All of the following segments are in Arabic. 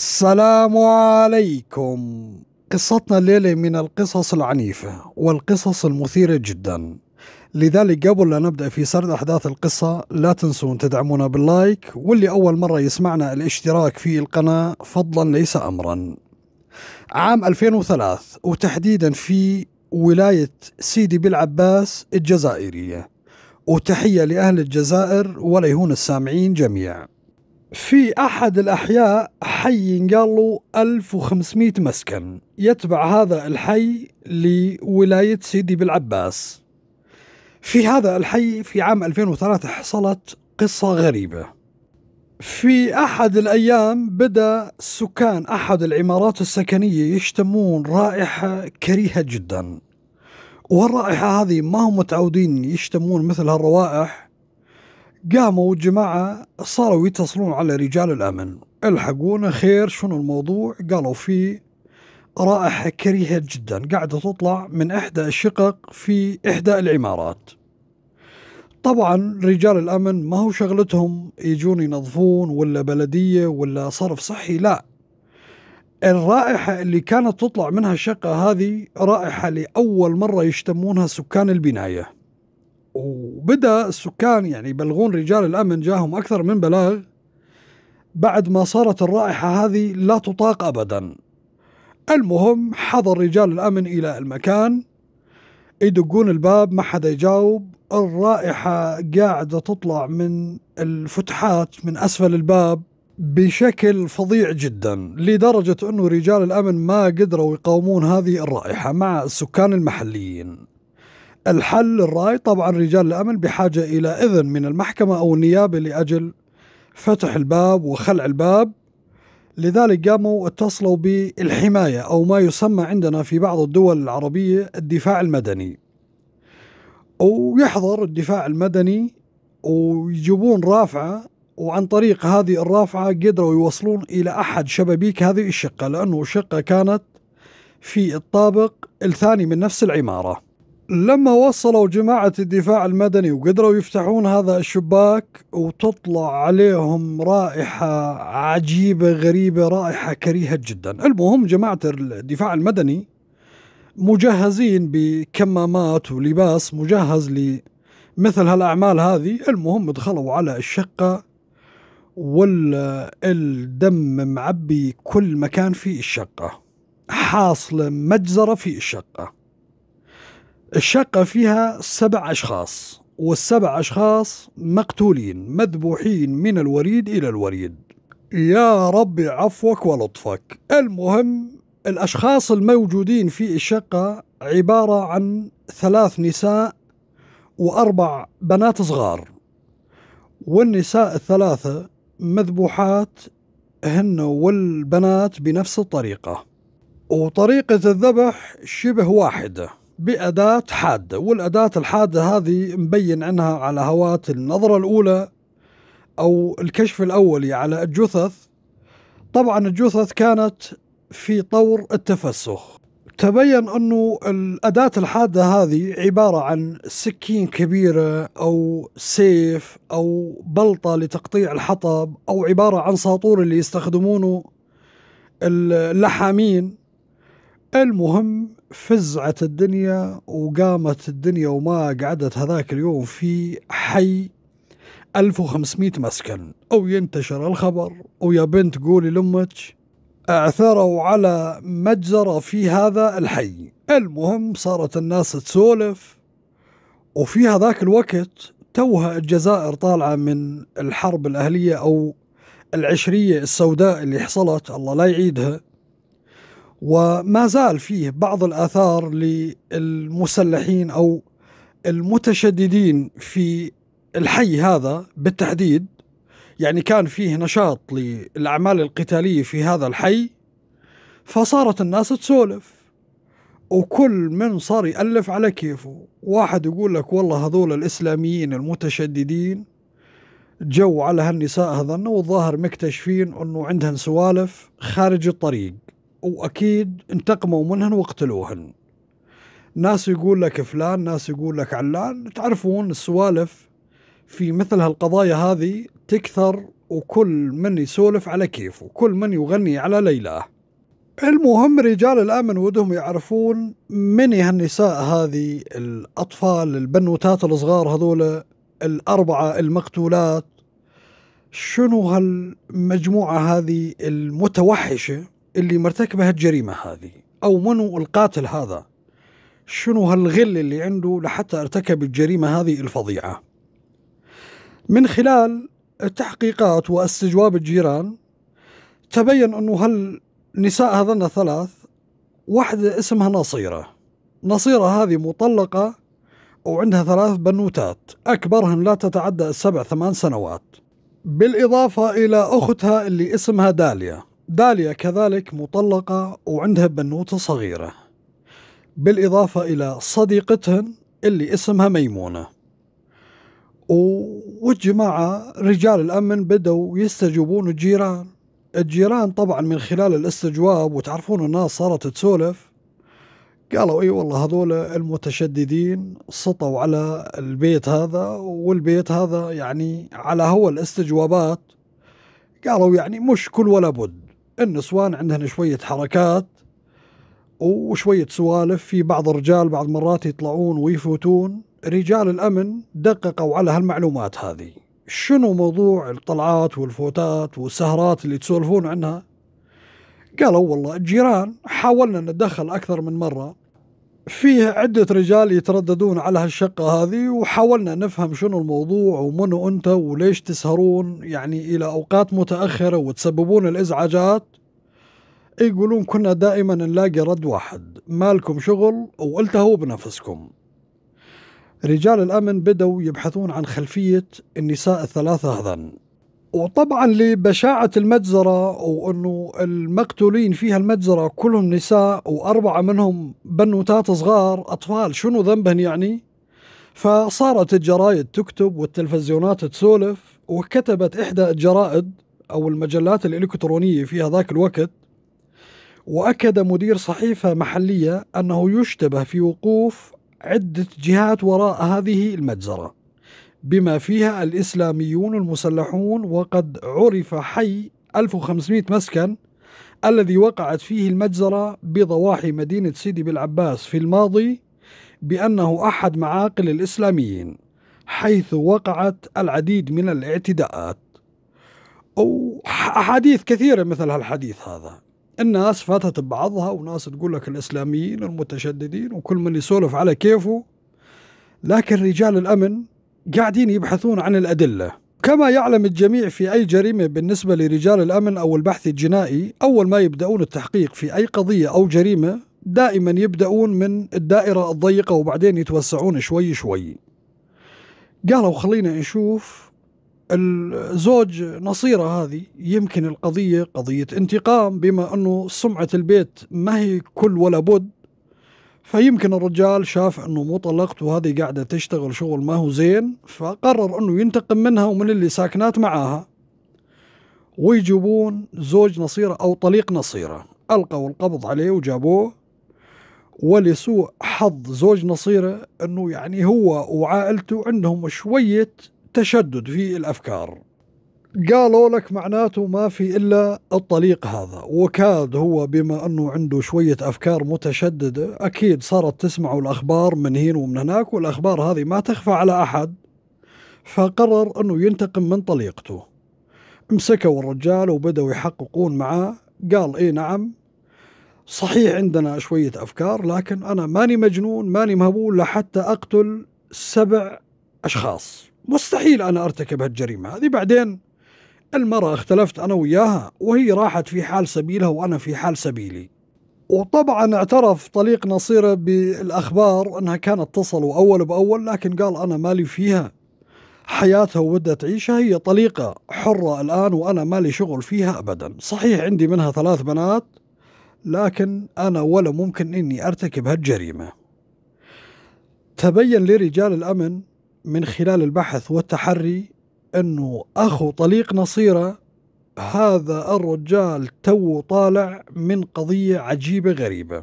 السلام عليكم قصتنا الليلة من القصص العنيفة والقصص المثيرة جدا لذلك قبل لا نبدأ في سرد أحداث القصة لا تنسون تدعمونا باللايك واللي أول مرة يسمعنا الاشتراك في القناة فضلا ليس أمرا عام 2003 وتحديدا في ولاية سيدي بالعباس الجزائرية وتحية لأهل الجزائر وليهون السامعين جميعا في أحد الأحياء حي قال له 1500 مسكن يتبع هذا الحي لولاية سيدي بالعباس في هذا الحي في عام 2003 حصلت قصة غريبة في أحد الأيام بدأ سكان أحد العمارات السكنية يشتمون رائحة كريهة جدا والرائحة هذه ما هم متعودين يشتمون مثل هالروائح قاموا الجماعة صاروا يتصلون على رجال الأمن الحقونا خير شنو الموضوع قالوا في رائحة كريهة جدا قاعدة تطلع من إحدى الشقق في إحدى العمارات طبعا رجال الأمن ما هو شغلتهم يجون ينظفون ولا بلدية ولا صرف صحي لا الرائحة اللي كانت تطلع منها الشقة هذه رائحة لأول مرة يشتمونها سكان البناية وبدا السكان يعني يبلغون رجال الامن جاهم اكثر من بلاغ بعد ما صارت الرائحه هذه لا تطاق ابدا المهم حضر رجال الامن الى المكان يدقون الباب ما حدا يجاوب الرائحة قاعدة تطلع من الفتحات من أسفل الباب بشكل فظيع جدا لدرجة أنه رجال الأمن ما قدروا يقاومون هذه الرائحة مع السكان المحليين الحل الرأي طبعا رجال الأمن بحاجة إلى إذن من المحكمة أو النيابة لأجل فتح الباب وخلع الباب لذلك قاموا اتصلوا بالحماية أو ما يسمى عندنا في بعض الدول العربية الدفاع المدني ويحضر الدفاع المدني ويجيبون رافعة وعن طريق هذه الرافعة قدروا يوصلون إلى أحد شبابيك هذه الشقة لأنه الشقة كانت في الطابق الثاني من نفس العمارة لما وصلوا جماعة الدفاع المدني وقدروا يفتحون هذا الشباك وتطلع عليهم رائحة عجيبة غريبة رائحة كريهة جدا المهم جماعة الدفاع المدني مجهزين بكمامات ولباس مجهز لمثل هالأعمال هذه المهم دخلوا على الشقة ولا الدم معبي كل مكان في الشقة حاصلة مجزرة في الشقة الشقة فيها سبع أشخاص والسبع أشخاص مقتولين مذبوحين من الوريد إلى الوريد يا رب عفوك ولطفك المهم الأشخاص الموجودين في الشقة عبارة عن ثلاث نساء وأربع بنات صغار والنساء الثلاثة مذبوحات هن والبنات بنفس الطريقة وطريقة الذبح شبه واحدة بأداة حادة والأداة الحادة هذه مبين عنها على هوات النظرة الأولى أو الكشف الأولي على الجثث طبعا الجثث كانت في طور التفسخ تبين أنه الأداة الحادة هذه عبارة عن سكين كبيرة أو سيف أو بلطة لتقطيع الحطب أو عبارة عن ساطور اللي يستخدمونه اللحامين المهم فزعت الدنيا وقامت الدنيا وما قعدت هذاك اليوم في حي 1500 مسكن أو ينتشر الخبر ويا بنت قولي لأمك اعثروا على مجزرة في هذا الحي المهم صارت الناس تسولف وفي هذاك الوقت توها الجزائر طالعة من الحرب الأهلية أو العشرية السوداء اللي حصلت الله لا يعيدها وما زال فيه بعض الآثار للمسلحين أو المتشددين في الحي هذا بالتحديد يعني كان فيه نشاط للأعمال القتالية في هذا الحي فصارت الناس تسولف وكل من صار يألف على كيفه واحد يقول لك والله هذول الإسلاميين المتشددين جو على هالنساء هذن والظاهر مكتشفين أنه عندهن سوالف خارج الطريق واكيد انتقموا منهن وقتلوهن ناس يقول لك فلان ناس يقول لك علان تعرفون السوالف في مثل هالقضايا هذه تكثر وكل من يسولف على كيفه وكل من يغني على ليلاه المهم رجال الامن ودهم يعرفون من هالنساء هذه الاطفال البنوتات الصغار هذول الاربعه المقتولات شنو هالمجموعه هذه المتوحشه اللي مرتكبه الجريمة هذه أو منو القاتل هذا شنو هالغل اللي عنده لحتى ارتكب الجريمة هذه الفظيعة من خلال التحقيقات واستجواب الجيران تبين أنه هالنساء هذن الثلاث واحدة اسمها نصيرة نصيرة هذه مطلقة وعندها ثلاث بنوتات أكبرهن لا تتعدى السبع ثمان سنوات بالإضافة إلى أختها اللي اسمها داليا داليا كذلك مطلقة وعندها بنوتة صغيرة بالإضافة إلى صديقتهن اللي اسمها ميمونة والجماعة رجال الأمن بدوا يستجوبون الجيران الجيران طبعا من خلال الاستجواب وتعرفون الناس صارت تسولف قالوا اي والله هذول المتشددين سطوا على البيت هذا والبيت هذا يعني على هو الاستجوابات قالوا يعني مش كل ولا بد النسوان عندهن شوية حركات وشوية سوالف في بعض الرجال بعض مرات يطلعون ويفوتون رجال الأمن دققوا على هالمعلومات هذه شنو موضوع الطلعات والفوتات والسهرات اللي تسولفون عنها قالوا والله الجيران حاولنا نتدخل أكثر من مرة فيه عدة رجال يترددون على هالشقة هذه وحاولنا نفهم شنو الموضوع ومنو أنت وليش تسهرون يعني إلى أوقات متأخرة وتسببون الإزعاجات يقولون كنا دائما نلاقي رد واحد مالكم شغل والتهوا بنفسكم رجال الأمن بدوا يبحثون عن خلفية النساء الثلاثة هذن وطبعا لبشاعة المجزرة وأنه المقتولين فيها المجزرة كلهم نساء وأربعة منهم بنوتات صغار أطفال شنو ذنبهن يعني؟ فصارت الجرايد تكتب والتلفزيونات تسولف وكتبت إحدى الجرائد أو المجلات الإلكترونية في هذاك الوقت وأكد مدير صحيفة محلية أنه يشتبه في وقوف عدة جهات وراء هذه المجزرة بما فيها الإسلاميون المسلحون وقد عرف حي 1500 مسكن الذي وقعت فيه المجزرة بضواحي مدينة سيدي بالعباس في الماضي بأنه أحد معاقل الإسلاميين حيث وقعت العديد من الاعتداءات أو أحاديث كثيرة مثل هالحديث هذا الناس فاتت ببعضها وناس تقول لك الاسلاميين المتشددين وكل من يسولف على كيفه لكن رجال الامن قاعدين يبحثون عن الادله كما يعلم الجميع في اي جريمه بالنسبه لرجال الامن او البحث الجنائي اول ما يبداون التحقيق في اي قضيه او جريمه دائما يبداون من الدائره الضيقه وبعدين يتوسعون شوي شوي قالوا خلينا نشوف الزوج نصيرة هذه يمكن القضية قضية انتقام بما أنه سمعة البيت ما هي كل ولا بد فيمكن الرجال شاف أنه مو طلقت وهذه قاعدة تشتغل شغل ما هو زين فقرر أنه ينتقم منها ومن اللي ساكنات معاها ويجيبون زوج نصيرة أو طليق نصيرة ألقوا القبض عليه وجابوه ولسوء حظ زوج نصيرة أنه يعني هو وعائلته عندهم شوية تشدد في الافكار قالوا لك معناته ما في الا الطليق هذا وكاد هو بما انه عنده شويه افكار متشدده اكيد صارت تسمعوا الاخبار من هنا ومن هناك والاخبار هذه ما تخفى على احد فقرر انه ينتقم من طليقته مسكوا الرجال وبدأوا يحققون معاه قال اي نعم صحيح عندنا شوية أفكار لكن أنا ماني مجنون ماني مهبول لحتى أقتل سبع أشخاص مستحيل أنا أرتكب هالجريمة هذه بعدين المرأة اختلفت أنا وياها وهي راحت في حال سبيلها وأنا في حال سبيلي وطبعا اعترف طليق نصيرة بالأخبار أنها كانت تصل أول بأول لكن قال أنا مالي فيها حياتها وودها تعيشها هي طليقة حرة الآن وأنا مالي شغل فيها أبدا صحيح عندي منها ثلاث بنات لكن أنا ولا ممكن إني أرتكب هالجريمة تبين لرجال الأمن من خلال البحث والتحري انه اخو طليق نصيره هذا الرجال تو طالع من قضيه عجيبه غريبه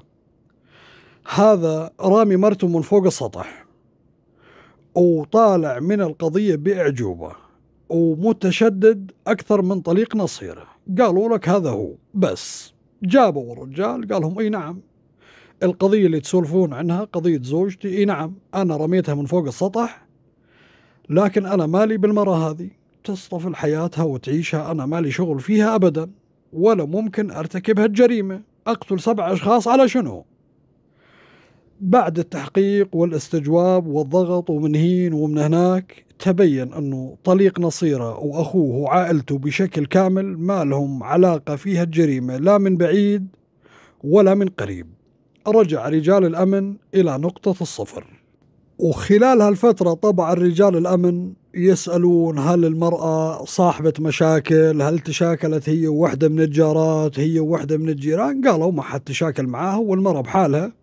هذا رامي مرته من فوق السطح وطالع من القضيه باعجوبه ومتشدد اكثر من طليق نصيره قالوا لك هذا هو بس جابوا الرجال قال لهم اي نعم القضية اللي تسولفون عنها قضية زوجتي اي نعم انا رميتها من فوق السطح لكن أنا مالي بالمرة هذه تصطفل حياتها وتعيشها أنا مالي شغل فيها أبدا ولا ممكن أرتكب هالجريمة أقتل سبع أشخاص على شنو بعد التحقيق والاستجواب والضغط ومن هين ومن هناك تبين أنه طليق نصيرة وأخوه وعائلته بشكل كامل ما لهم علاقة في هالجريمة لا من بعيد ولا من قريب رجع رجال الأمن إلى نقطة الصفر وخلال هالفترة طبعا رجال الأمن يسألون هل المرأة صاحبة مشاكل هل تشاكلت هي وحدة من الجارات هي وحدة من الجيران قالوا ما حد تشاكل معاها والمرأة بحالها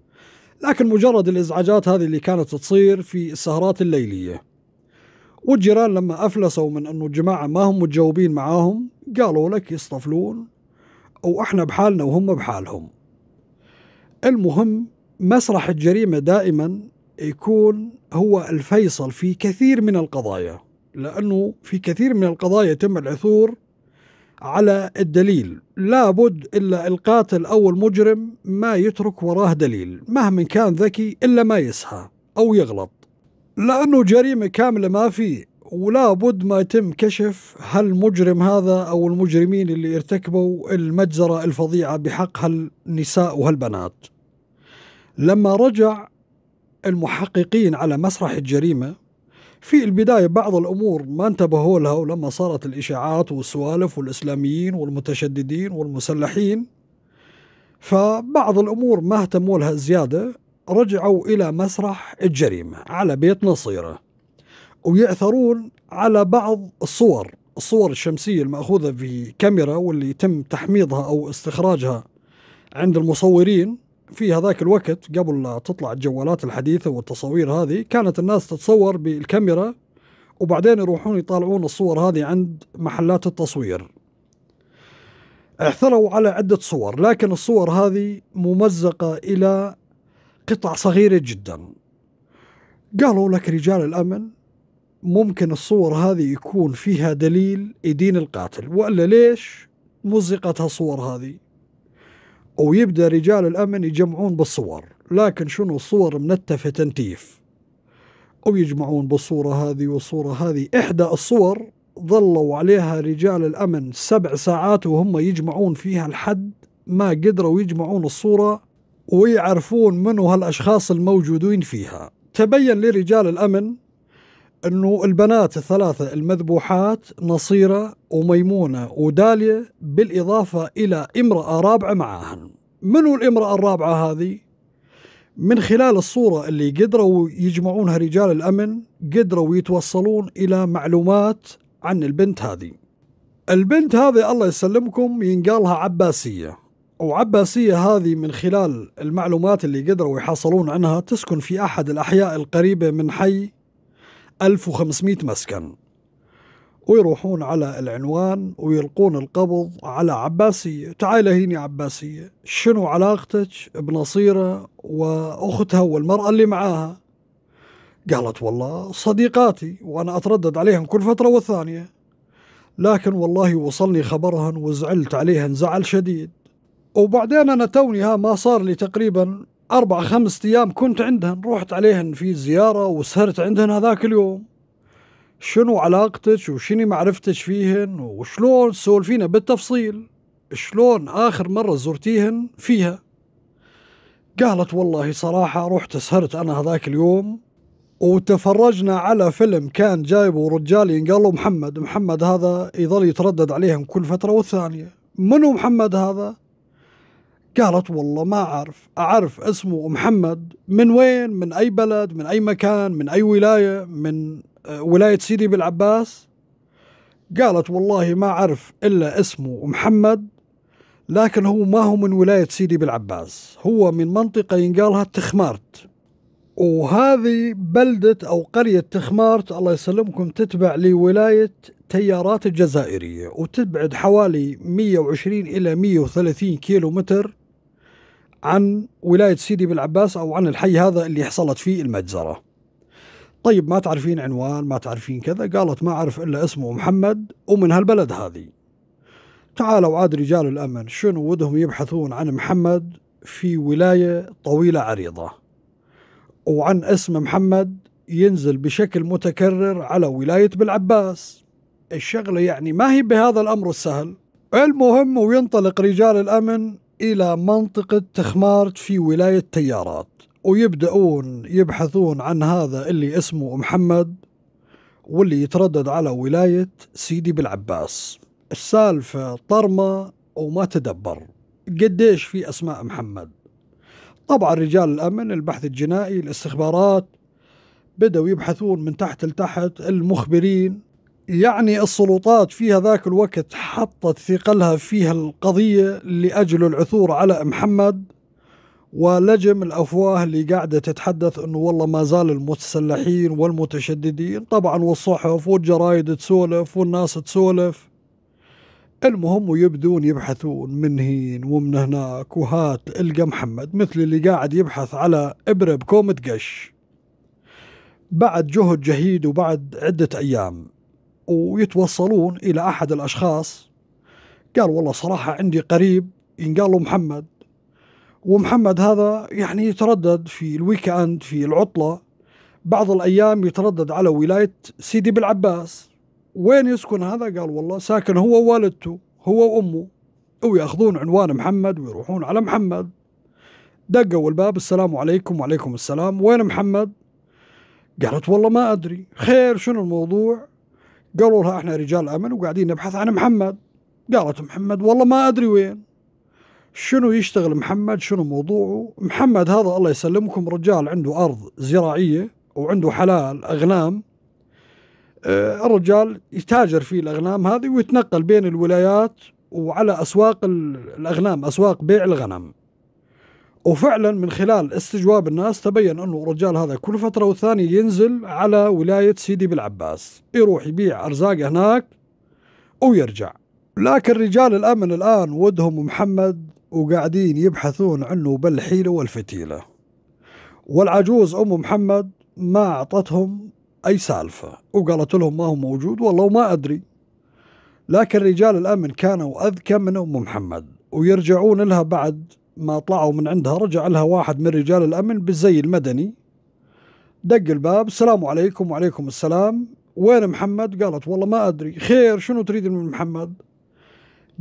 لكن مجرد الإزعاجات هذه اللي كانت تصير في السهرات الليلية والجيران لما أفلسوا من أنه الجماعة ما هم متجاوبين معاهم قالوا لك يصطفلون أو إحنا بحالنا وهم بحالهم المهم مسرح الجريمة دائما يكون هو الفيصل في كثير من القضايا لأنه في كثير من القضايا تم العثور على الدليل لابد إلا القاتل أو المجرم ما يترك وراه دليل مهما كان ذكي إلا ما يسهى أو يغلط لأنه جريمة كاملة ما في ولا بد ما يتم كشف هالمجرم هذا أو المجرمين اللي ارتكبوا المجزرة الفظيعة بحق هالنساء وهالبنات لما رجع المحققين على مسرح الجريمة في البداية بعض الأمور ما انتبهوا لها ولما صارت الإشاعات والسوالف والإسلاميين والمتشددين والمسلحين فبعض الأمور ما اهتموا لها زيادة رجعوا إلى مسرح الجريمة على بيت نصيرة ويعثرون على بعض الصور الصور الشمسية المأخوذة في كاميرا واللي يتم تحميضها أو استخراجها عند المصورين في هذاك الوقت قبل لا تطلع الجوالات الحديثة والتصاوير هذه كانت الناس تتصور بالكاميرا وبعدين يروحون يطالعون الصور هذه عند محلات التصوير اعثروا على عدة صور لكن الصور هذه ممزقة إلى قطع صغيرة جدا قالوا لك رجال الأمن ممكن الصور هذه يكون فيها دليل يدين القاتل وإلا ليش مزقت هالصور هذه ويبدا رجال الامن يجمعون بالصور لكن شنو صور منتفه تنتيف ويجمعون بالصوره هذه والصوره هذه احدى الصور ظلوا عليها رجال الامن سبع ساعات وهم يجمعون فيها الحد ما قدروا يجمعون الصوره ويعرفون منو هالاشخاص الموجودين فيها تبين لرجال الامن انه البنات الثلاثه المذبوحات نصيره وميمونه وداليه بالاضافه الى امراه رابعه معاهن. منو الامراه الرابعه هذه؟ من خلال الصوره اللي قدروا يجمعونها رجال الامن قدروا يتوصلون الى معلومات عن البنت هذه. البنت هذه الله يسلمكم ينقالها عباسيه. وعباسية هذه من خلال المعلومات اللي قدروا يحصلون عنها تسكن في أحد الأحياء القريبة من حي 1500 مسكن ويروحون على العنوان ويلقون القبض على عباسية تعال هيني عباسية شنو علاقتك بنصيرة وأختها والمرأة اللي معاها قالت والله صديقاتي وأنا أتردد عليهم كل فترة والثانية لكن والله وصلني خبرهن وزعلت عليهن زعل شديد وبعدين أنا توني ها ما صار لي تقريبا أربع خمس أيام كنت عندهن رحت عليهن في زيارة وسهرت عندهن هذاك اليوم شنو علاقتك وشني معرفتك فيهن وشلون سولفينا بالتفصيل شلون آخر مرة زرتيهن فيها قالت والله صراحة رحت سهرت أنا هذاك اليوم وتفرجنا على فيلم كان جايبه رجال ينقال محمد محمد هذا يظل يتردد عليهم كل فترة والثانية منو محمد هذا قالت والله ما أعرف أعرف اسمه محمد من وين من أي بلد من أي مكان من أي ولاية من آه، ولاية سيدي بالعباس قالت والله ما أعرف إلا اسمه محمد لكن هو ما هو من ولاية سيدي بالعباس هو من منطقة ينقالها تخمارت وهذه بلدة أو قرية تخمارت الله يسلمكم تتبع لولاية تيارات الجزائرية وتبعد حوالي 120 إلى 130 كيلو متر عن ولاية سيدي بالعباس أو عن الحي هذا اللي حصلت فيه المجزرة طيب ما تعرفين عنوان ما تعرفين كذا قالت ما أعرف إلا اسمه محمد ومن هالبلد هذه تعالوا عاد رجال الأمن شنو ودهم يبحثون عن محمد في ولاية طويلة عريضة وعن اسم محمد ينزل بشكل متكرر على ولاية بالعباس الشغلة يعني ما هي بهذا الأمر السهل المهم وينطلق رجال الأمن إلى منطقة تخمارت في ولاية تيارات ويبدأون يبحثون عن هذا اللي اسمه محمد واللي يتردد على ولاية سيدي بالعباس السالفة طرمة وما تدبر قديش في أسماء محمد طبعا رجال الأمن البحث الجنائي الاستخبارات بدأوا يبحثون من تحت لتحت المخبرين يعني السلطات في هذاك الوقت حطت ثقلها فيها القضية لأجل العثور على محمد ولجم الأفواه اللي قاعدة تتحدث أنه والله ما زال المتسلحين والمتشددين طبعا والصحف والجرايد تسولف والناس تسولف المهم ويبدون يبحثون من هين ومن هناك وهات القى محمد مثل اللي قاعد يبحث على إبرة بكومة قش بعد جهد جهيد وبعد عدة أيام ويتوصلون إلى أحد الأشخاص قال والله صراحة عندي قريب ينقال له محمد ومحمد هذا يعني يتردد في الويك أند في العطلة بعض الأيام يتردد على ولاية سيدي بالعباس وين يسكن هذا قال والله ساكن هو ووالدته هو وأمه ويأخذون عنوان محمد ويروحون على محمد دقوا الباب السلام عليكم وعليكم السلام وين محمد قالت والله ما أدري خير شنو الموضوع قالوا لها احنا رجال امن وقاعدين نبحث عن محمد قالت محمد والله ما ادري وين شنو يشتغل محمد شنو موضوعه محمد هذا الله يسلمكم رجال عنده ارض زراعيه وعنده حلال اغنام أه الرجال يتاجر في الاغنام هذه ويتنقل بين الولايات وعلى اسواق الاغنام اسواق بيع الغنم وفعلا من خلال استجواب الناس تبين انه الرجال هذا كل فتره والثانيه ينزل على ولايه سيدي بالعباس يروح يبيع ارزاقه هناك ويرجع لكن رجال الامن الان ودهم محمد وقاعدين يبحثون عنه بالحيله والفتيله والعجوز ام محمد ما اعطتهم اي سالفه وقالت لهم ما هو موجود والله ما ادري لكن رجال الامن كانوا اذكى من ام محمد ويرجعون لها بعد ما طلعوا من عندها رجع لها واحد من رجال الأمن بالزي المدني دق الباب السلام عليكم وعليكم السلام وين محمد قالت والله ما أدري خير شنو تريد من محمد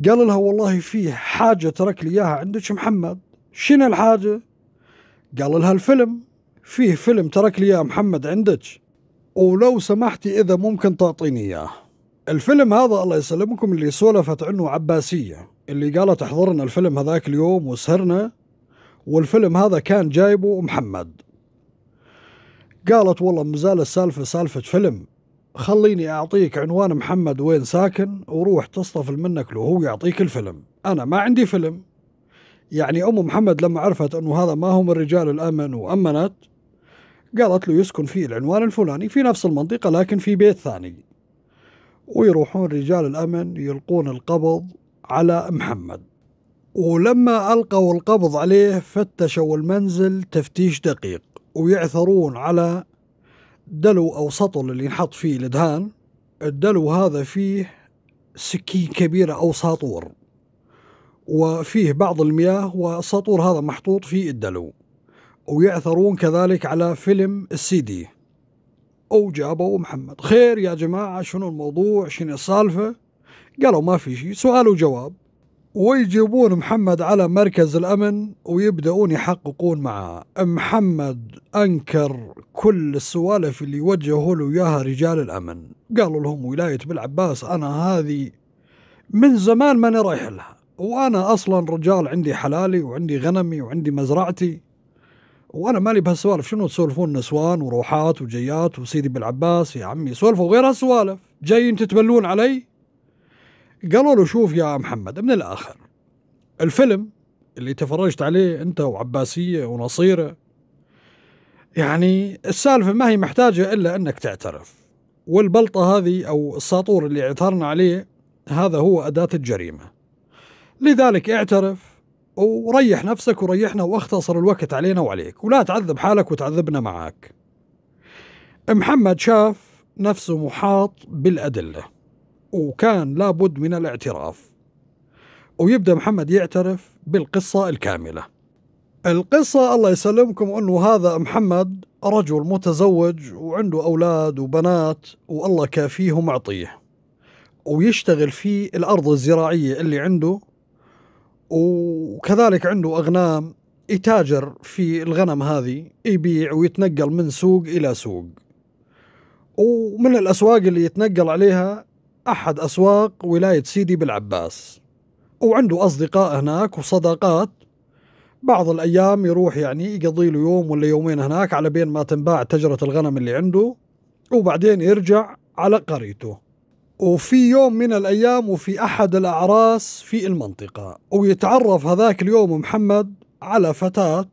قال لها والله في حاجة ترك لي إياها عندك محمد شنو الحاجة قال لها الفيلم فيه فيلم ترك لي إياه محمد عندك ولو سمحتي إذا ممكن تعطيني إياه الفيلم هذا الله يسلمكم اللي سولفت عنه عباسية اللي قالت حضرنا الفيلم هذاك اليوم وسهرنا والفيلم هذا كان جايبه محمد قالت والله مازال السالفة سالفة فيلم خليني أعطيك عنوان محمد وين ساكن وروح تصطفل منك له هو يعطيك الفيلم أنا ما عندي فيلم يعني أم محمد لما عرفت أنه هذا ما هو من رجال الأمن وأمنت قالت له يسكن في العنوان الفلاني في نفس المنطقة لكن في بيت ثاني ويروحون رجال الأمن يلقون القبض على محمد ولما ألقوا القبض عليه فتشوا المنزل تفتيش دقيق ويعثرون على دلو أو سطل اللي ينحط فيه الدهان الدلو هذا فيه سكين كبيرة أو ساطور وفيه بعض المياه والساطور هذا محطوط في الدلو ويعثرون كذلك على فيلم السي دي أو جابوا محمد خير يا جماعة شنو الموضوع شنو السالفة قالوا ما في شيء سؤال وجواب ويجيبون محمد على مركز الأمن ويبدأون يحققون معه محمد أنكر كل السوالف اللي وجهوا له إياها رجال الأمن قالوا لهم ولاية بالعباس أنا هذه من زمان ماني رايح لها وأنا أصلا رجال عندي حلالي وعندي غنمي وعندي مزرعتي وأنا مالي بهالسوالف شنو تسولفون نسوان وروحات وجيات وسيدي بالعباس يا عمي سولفوا غير هالسوالف جايين تتبلون علي قالوا له شوف يا محمد من الآخر الفيلم اللي تفرجت عليه أنت وعباسية ونصيرة يعني السالفة ما هي محتاجة إلا أنك تعترف والبلطة هذه أو الساطور اللي اعثرنا عليه هذا هو أداة الجريمة لذلك اعترف وريح نفسك وريحنا واختصر الوقت علينا وعليك ولا تعذب حالك وتعذبنا معاك محمد شاف نفسه محاط بالأدلة وكان لابد من الاعتراف ويبدا محمد يعترف بالقصه الكامله القصه الله يسلمكم انه هذا محمد رجل متزوج وعنده اولاد وبنات والله كافيه ومعطيه ويشتغل في الارض الزراعيه اللي عنده وكذلك عنده اغنام يتاجر في الغنم هذه يبيع ويتنقل من سوق الى سوق ومن الاسواق اللي يتنقل عليها أحد أسواق ولاية سيدي بالعباس وعنده أصدقاء هناك وصداقات بعض الأيام يروح يعني يقضي له يوم ولا يومين هناك على بين ما تنباع تجرة الغنم اللي عنده وبعدين يرجع على قريته وفي يوم من الأيام وفي أحد الأعراس في المنطقة ويتعرف هذاك اليوم محمد على فتاة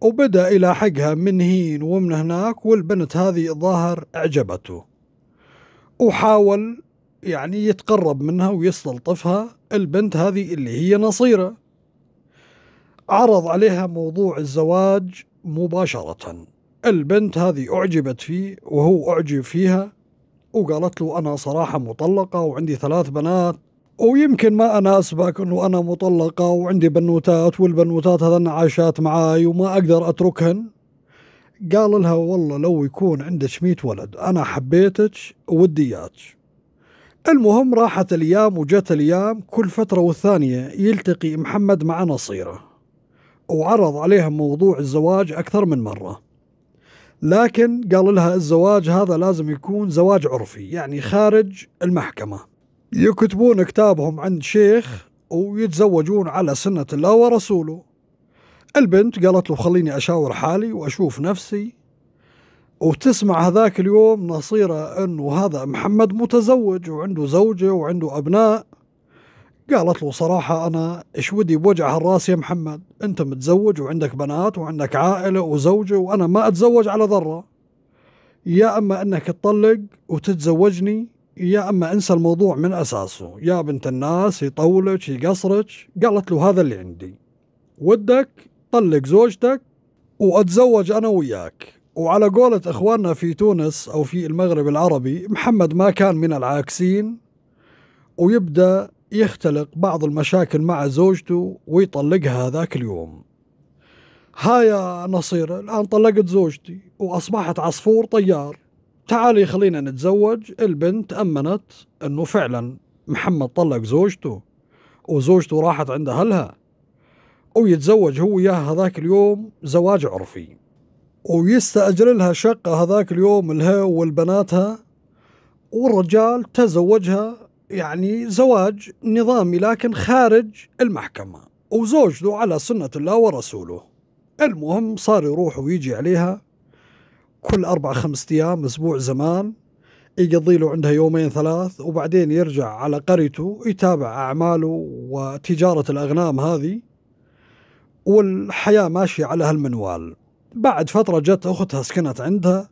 وبدأ يلاحقها من هين ومن هناك والبنت هذه الظاهر أعجبته وحاول يعني يتقرب منها ويستلطفها البنت هذه اللي هي نصيرة عرض عليها موضوع الزواج مباشرة البنت هذه أعجبت فيه وهو أعجب فيها وقالت له أنا صراحة مطلقة وعندي ثلاث بنات ويمكن ما أناسبك أنه أنا مطلقة وعندي بنوتات والبنوتات هذن عاشات معاي وما أقدر أتركهن قال لها والله لو يكون عندك ميت ولد أنا حبيتك ودي إياك المهم راحت الايام وجت الايام كل فتره والثانيه يلتقي محمد مع نصيره وعرض عليها موضوع الزواج اكثر من مره لكن قال لها الزواج هذا لازم يكون زواج عرفي يعني خارج المحكمه يكتبون كتابهم عند شيخ ويتزوجون على سنه الله ورسوله البنت قالت له خليني اشاور حالي واشوف نفسي وتسمع هذاك اليوم نصيرة أنه هذا محمد متزوج وعنده زوجة وعنده أبناء قالت له صراحة أنا إيش ودي بوجع هالراس يا محمد أنت متزوج وعندك بنات وعندك عائلة وزوجة وأنا ما أتزوج على ذرة يا أما أنك تطلق وتتزوجني يا أما انسى الموضوع من أساسه يا بنت الناس يطولك يقصرك قالت له هذا اللي عندي ودك طلق زوجتك وأتزوج أنا وياك وعلى قولة اخواننا في تونس او في المغرب العربي محمد ما كان من العاكسين ويبدا يختلق بعض المشاكل مع زوجته ويطلقها ذاك اليوم ها يا نصير الآن طلقت زوجتي وأصبحت عصفور طيار تعالي خلينا نتزوج البنت أمنت أنه فعلا محمد طلق زوجته وزوجته راحت عند أهلها ويتزوج هو إياها ذاك اليوم زواج عرفي ويستأجر لها شقة هذاك اليوم لها والبناتها والرجال تزوجها يعني زواج نظامي لكن خارج المحكمة وزوجته على سنة الله ورسوله المهم صار يروح ويجي عليها كل أربع خمسة أيام أسبوع زمان يقضي له عندها يومين ثلاث وبعدين يرجع على قريته يتابع أعماله وتجارة الأغنام هذه والحياة ماشية على هالمنوال بعد فترة جت أختها سكنت عندها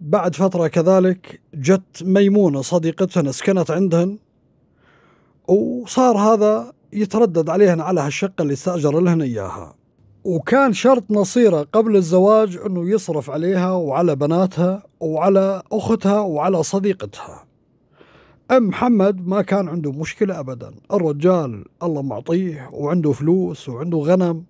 بعد فترة كذلك جت ميمونة صديقتهن سكنت عندهن وصار هذا يتردد عليهن على هالشقة اللي استأجر لهن إياها وكان شرط نصيرة قبل الزواج أنه يصرف عليها وعلى بناتها وعلى أختها وعلى صديقتها أم محمد ما كان عنده مشكلة أبدا الرجال الله معطيه وعنده فلوس وعنده غنم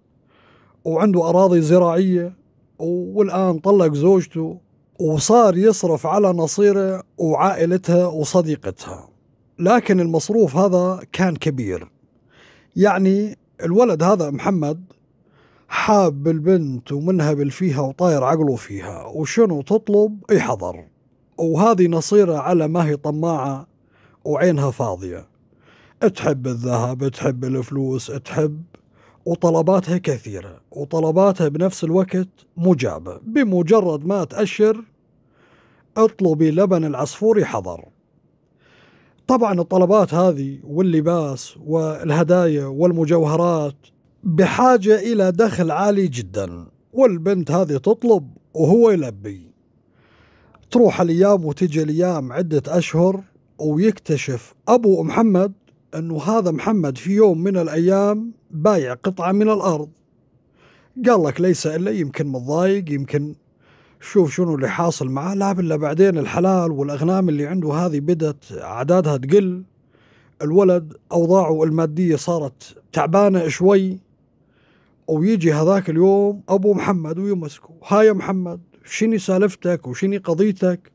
وعنده أراضي زراعية والآن طلق زوجته وصار يصرف على نصيرة وعائلتها وصديقتها لكن المصروف هذا كان كبير يعني الولد هذا محمد حاب البنت ومنهبل فيها وطاير عقله فيها وشنو تطلب يحضر وهذه نصيرة على ما هي طماعة وعينها فاضية تحب الذهب تحب الفلوس تحب وطلباتها كثيرة وطلباتها بنفس الوقت مجابة بمجرد ما تأشر اطلبي لبن العصفوري حضر طبعا الطلبات هذه واللباس والهدايا والمجوهرات بحاجة إلى دخل عالي جدا والبنت هذه تطلب وهو يلبي تروح الأيام وتجي الأيام عدة أشهر ويكتشف أبو محمد أنه هذا محمد في يوم من الأيام بايع قطعة من الأرض قال لك ليس إلا يمكن متضايق يمكن شوف شنو اللي حاصل معاه لا إلا بعدين الحلال والأغنام اللي عنده هذه بدت أعدادها تقل الولد أوضاعه المادية صارت تعبانة شوي ويجي هذاك اليوم أبو محمد ويمسكه هاي يا محمد شني سالفتك وشني قضيتك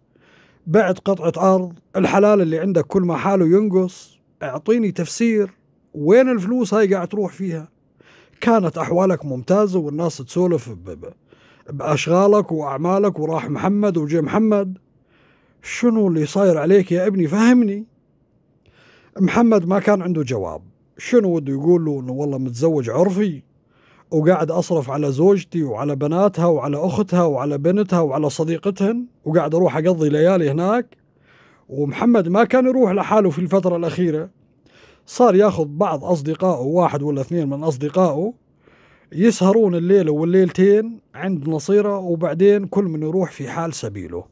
بعت قطعة أرض الحلال اللي عندك كل ما حاله ينقص اعطيني تفسير وين الفلوس هاي قاعد تروح فيها كانت احوالك ممتازه والناس تسولف باشغالك واعمالك وراح محمد وجي محمد شنو اللي صاير عليك يا ابني فهمني محمد ما كان عنده جواب شنو بده يقول له انه والله متزوج عرفي وقاعد اصرف على زوجتي وعلى بناتها وعلى اختها وعلى بنتها وعلى صديقتهن وقاعد اروح اقضي ليالي هناك ومحمد ما كان يروح لحاله في الفترة الأخيرة صار ياخذ بعض أصدقائه واحد ولا اثنين من أصدقائه يسهرون الليلة والليلتين عند نصيرة وبعدين كل من يروح في حال سبيله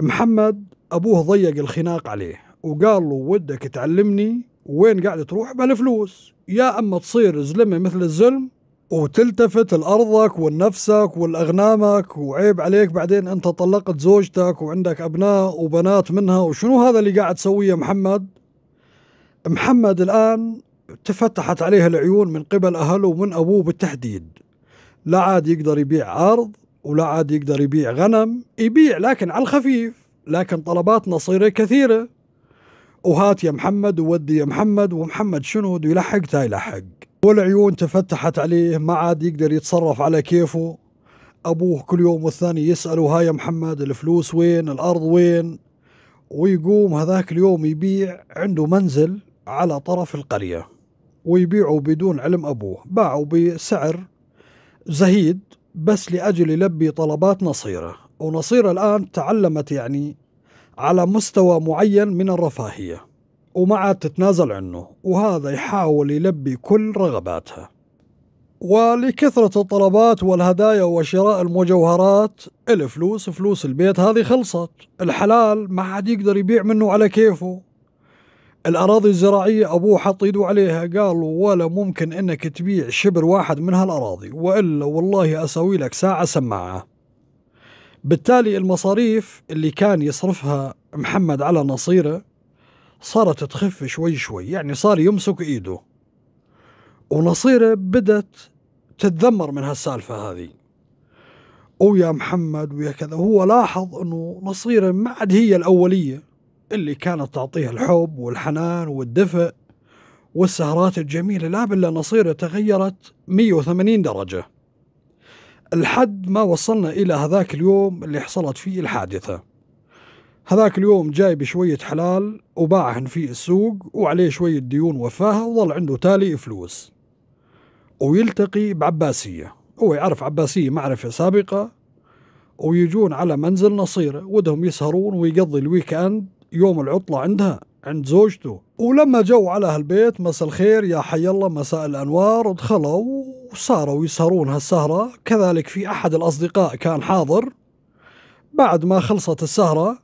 محمد أبوه ضيق الخناق عليه وقال له ودك تعلمني وين قاعد تروح بالفلوس يا أما تصير زلمة مثل الزلم وتلتفت لأرضك ولنفسك ولأغنامك وعيب عليك بعدين أنت طلقت زوجتك وعندك أبناء وبنات منها وشنو هذا اللي قاعد تسويه محمد محمد الآن تفتحت عليه العيون من قبل أهله ومن أبوه بالتحديد لا عاد يقدر يبيع عرض ولا عاد يقدر يبيع غنم يبيع لكن على الخفيف لكن طلبات نصيرة كثيرة وهات يا محمد وودي يا محمد ومحمد شنو يلحق تا يلحق والعيون تفتحت عليه ما عاد يقدر يتصرف على كيفه أبوه كل يوم والثاني يسأله هاي يا محمد الفلوس وين الأرض وين ويقوم هذاك اليوم يبيع عنده منزل على طرف القرية ويبيعه بدون علم أبوه باعه بسعر زهيد بس لأجل يلبي طلبات نصيرة ونصيرة الآن تعلمت يعني على مستوى معين من الرفاهيه وما عاد تتنازل عنه وهذا يحاول يلبي كل رغباتها ولكثرة الطلبات والهدايا وشراء المجوهرات الفلوس فلوس البيت هذه خلصت الحلال ما حد يقدر يبيع منه على كيفه الأراضي الزراعية أبوه حط يده عليها قالوا ولا ممكن إنك تبيع شبر واحد من هالأراضي وإلا والله أسوي لك ساعة سماعة بالتالي المصاريف اللي كان يصرفها محمد على نصيره صارت تخف شوي شوي يعني صار يمسك إيده ونصيره بدت تتذمر من هالسالفة هذه ويا محمد ويا كذا هو لاحظ أنه نصيره ما عاد هي الأولية اللي كانت تعطيه الحب والحنان والدفء والسهرات الجميلة لا بالله نصيره تغيرت 180 درجة الحد ما وصلنا إلى هذاك اليوم اللي حصلت فيه الحادثة هذاك اليوم جاي بشوية حلال وباعهن في السوق وعليه شوية ديون وفاها وظل عنده تالي فلوس ويلتقي بعباسية هو يعرف عباسية معرفة سابقة ويجون على منزل نصيرة ودهم يسهرون ويقضي الويك أند يوم العطلة عندها عند زوجته ولما جو على هالبيت مساء الخير يا حي الله مساء الأنوار دخلوا وصاروا يسهرون هالسهرة كذلك في أحد الأصدقاء كان حاضر بعد ما خلصت السهرة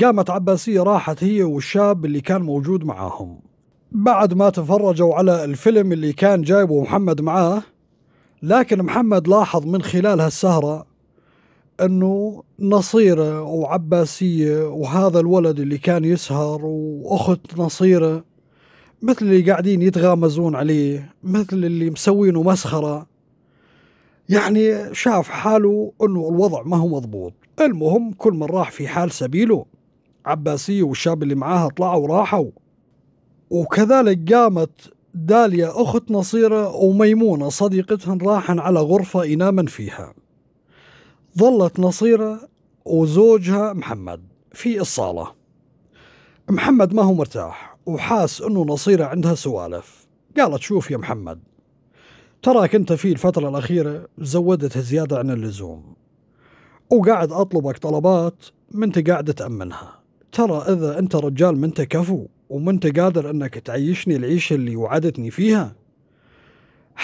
قامت عباسية راحت هي والشاب اللي كان موجود معاهم بعد ما تفرجوا على الفيلم اللي كان جايبه محمد معاه لكن محمد لاحظ من خلال هالسهرة أنه نصيرة وعباسية وهذا الولد اللي كان يسهر وأخت نصيرة مثل اللي قاعدين يتغامزون عليه مثل اللي مسوينه مسخرة يعني شاف حاله أنه الوضع ما هو مضبوط المهم كل من راح في حال سبيله عباسية والشاب اللي معاها طلعوا وراحوا وكذلك قامت داليا أخت نصيرة وميمونة صديقتهم راحن على غرفة ينامن فيها ظلت نصيرة وزوجها محمد في الصالة محمد ما هو مرتاح وحاس أنه نصيرة عندها سوالف قالت شوف يا محمد تراك أنت في الفترة الأخيرة زودتها زيادة عن اللزوم وقاعد أطلبك طلبات من أنت قاعد تأمنها ترى إذا أنت رجال ما أنت كفو وما أنت قادر أنك تعيشني العيشة اللي وعدتني فيها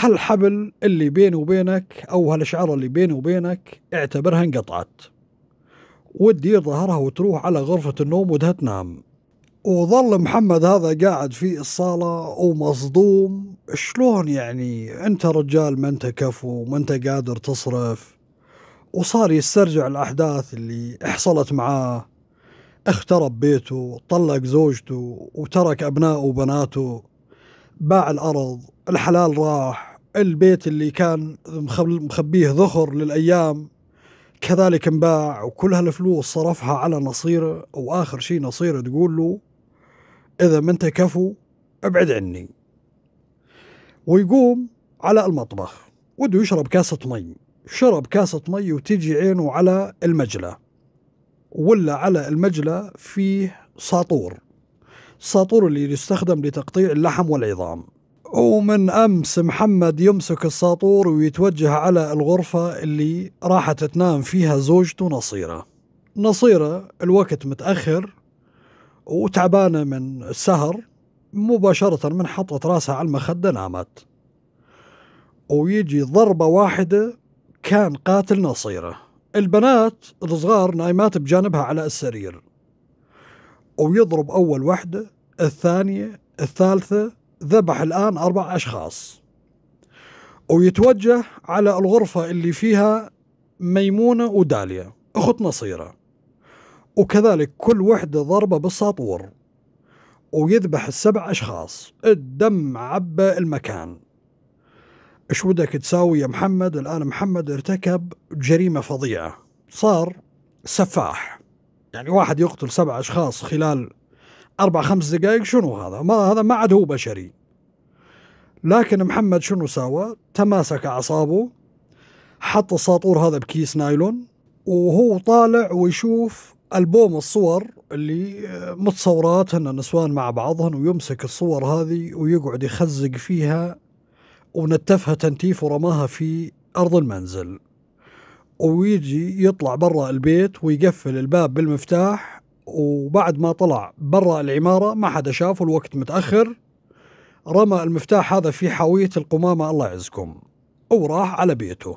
هالحبل اللي بيني وبينك أو هالأشعار اللي بيني وبينك اعتبرها انقطعت وتدير ظهرها وتروح على غرفة النوم ودها تنام وظل محمد هذا قاعد في الصالة ومصدوم شلون يعني أنت رجال ما أنت كفو ما أنت قادر تصرف وصار يسترجع الأحداث اللي حصلت معاه اخترب بيته طلق زوجته وترك أبنائه وبناته باع الأرض الحلال راح البيت اللي كان مخبيه ذخر للأيام كذلك انباع وكل هالفلوس صرفها على نصيره وآخر شيء نصيره تقول له إذا ما أنت كفو ابعد عني ويقوم على المطبخ وده يشرب كاسة مي شرب كاسة مي وتجي عينه على المجلة ولا على المجلى فيه ساطور الساطور اللي يستخدم لتقطيع اللحم والعظام ومن أمس محمد يمسك الساطور ويتوجه على الغرفة اللي راحت تنام فيها زوجته نصيرة نصيرة الوقت متأخر وتعبانة من السهر مباشرة من حطت راسها على المخدة نامت ويجي ضربة واحدة كان قاتل نصيره البنات الصغار نايمات بجانبها على السرير ويضرب أول وحدة الثانية الثالثة ذبح الآن أربع أشخاص ويتوجه على الغرفة اللي فيها ميمونة وداليا أخت نصيرة وكذلك كل وحدة ضربة بالساطور ويذبح السبع أشخاص الدم عبى المكان ايش بدك تساوي يا محمد الان محمد ارتكب جريمه فظيعه صار سفاح يعني واحد يقتل سبع اشخاص خلال اربع خمس دقائق شنو هذا ما هذا ما عاد هو بشري لكن محمد شنو سوى تماسك اعصابه حط الساطور هذا بكيس نايلون وهو طالع ويشوف البوم الصور اللي آه، متصورات هن نسوان مع بعضهن ويمسك الصور هذه ويقعد يخزق فيها ونتفها تنتيف ورماها في أرض المنزل ويجي يطلع برا البيت ويقفل الباب بالمفتاح وبعد ما طلع برا العمارة ما حدا شافه الوقت متأخر رمى المفتاح هذا في حاوية القمامة الله يعزكم وراح على بيته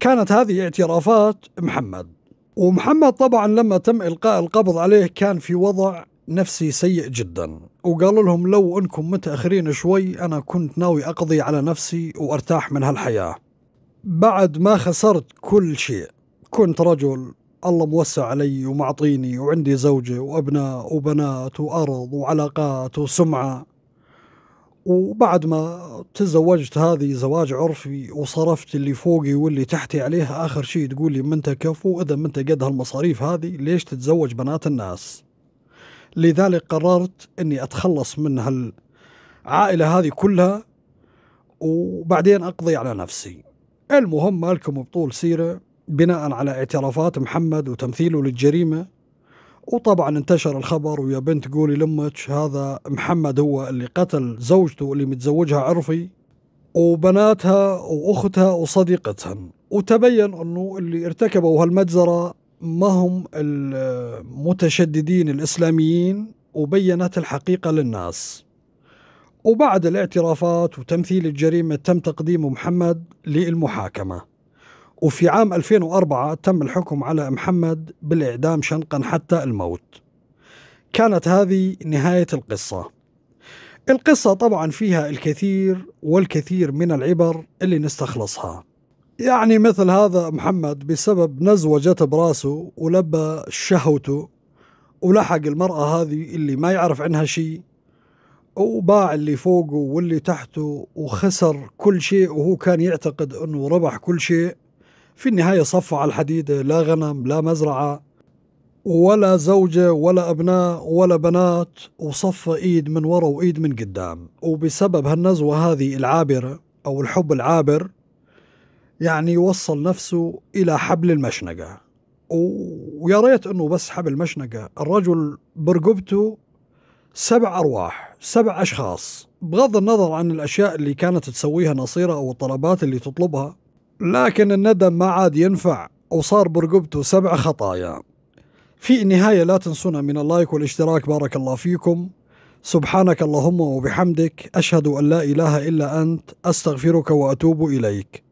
كانت هذه اعترافات محمد ومحمد طبعا لما تم إلقاء القبض عليه كان في وضع نفسي سيء جدا وقالوا لهم لو انكم متأخرين شوي انا كنت ناوي اقضي على نفسي وارتاح من هالحياة بعد ما خسرت كل شيء كنت رجل الله موسع علي ومعطيني وعندي زوجة وأبناء وبنات وأرض وعلاقات وسمعة وبعد ما تزوجت هذه زواج عرفي وصرفت اللي فوقي واللي تحتي عليها آخر شيء تقولي منت كفو إذا منت قد هالمصاريف هذه ليش تتزوج بنات الناس لذلك قررت أني أتخلص من هالعائلة هذه كلها وبعدين أقضي على نفسي المهم مالكم بطول سيرة بناء على اعترافات محمد وتمثيله للجريمة وطبعا انتشر الخبر ويا بنت قولي لمك هذا محمد هو اللي قتل زوجته اللي متزوجها عرفي وبناتها واختها وصديقتهن وتبين انه اللي ارتكبوا هالمجزرة ما هم المتشددين الإسلاميين وبينت الحقيقة للناس وبعد الاعترافات وتمثيل الجريمة تم تقديم محمد للمحاكمة وفي عام 2004 تم الحكم على محمد بالإعدام شنقا حتى الموت كانت هذه نهاية القصة القصة طبعا فيها الكثير والكثير من العبر اللي نستخلصها يعني مثل هذا محمد بسبب نزوة جت براسه ولبى شهوته ولحق المرأة هذه اللي ما يعرف عنها شيء وباع اللي فوقه واللي تحته وخسر كل شيء وهو كان يعتقد أنه ربح كل شيء في النهاية صفى على الحديدة لا غنم لا مزرعة ولا زوجة ولا أبناء ولا بنات وصفى إيد من ورا وإيد من قدام وبسبب هالنزوة هذه العابرة أو الحب العابر يعني يوصل نفسه إلى حبل المشنقة ويا ريت أنه بس حبل مشنقة الرجل برقبته سبع أرواح سبع أشخاص بغض النظر عن الأشياء اللي كانت تسويها نصيرة أو الطلبات اللي تطلبها لكن الندم ما عاد ينفع وصار برقبته سبع خطايا في النهاية لا تنسونا من اللايك والاشتراك بارك الله فيكم سبحانك اللهم وبحمدك أشهد أن لا إله إلا أنت أستغفرك وأتوب إليك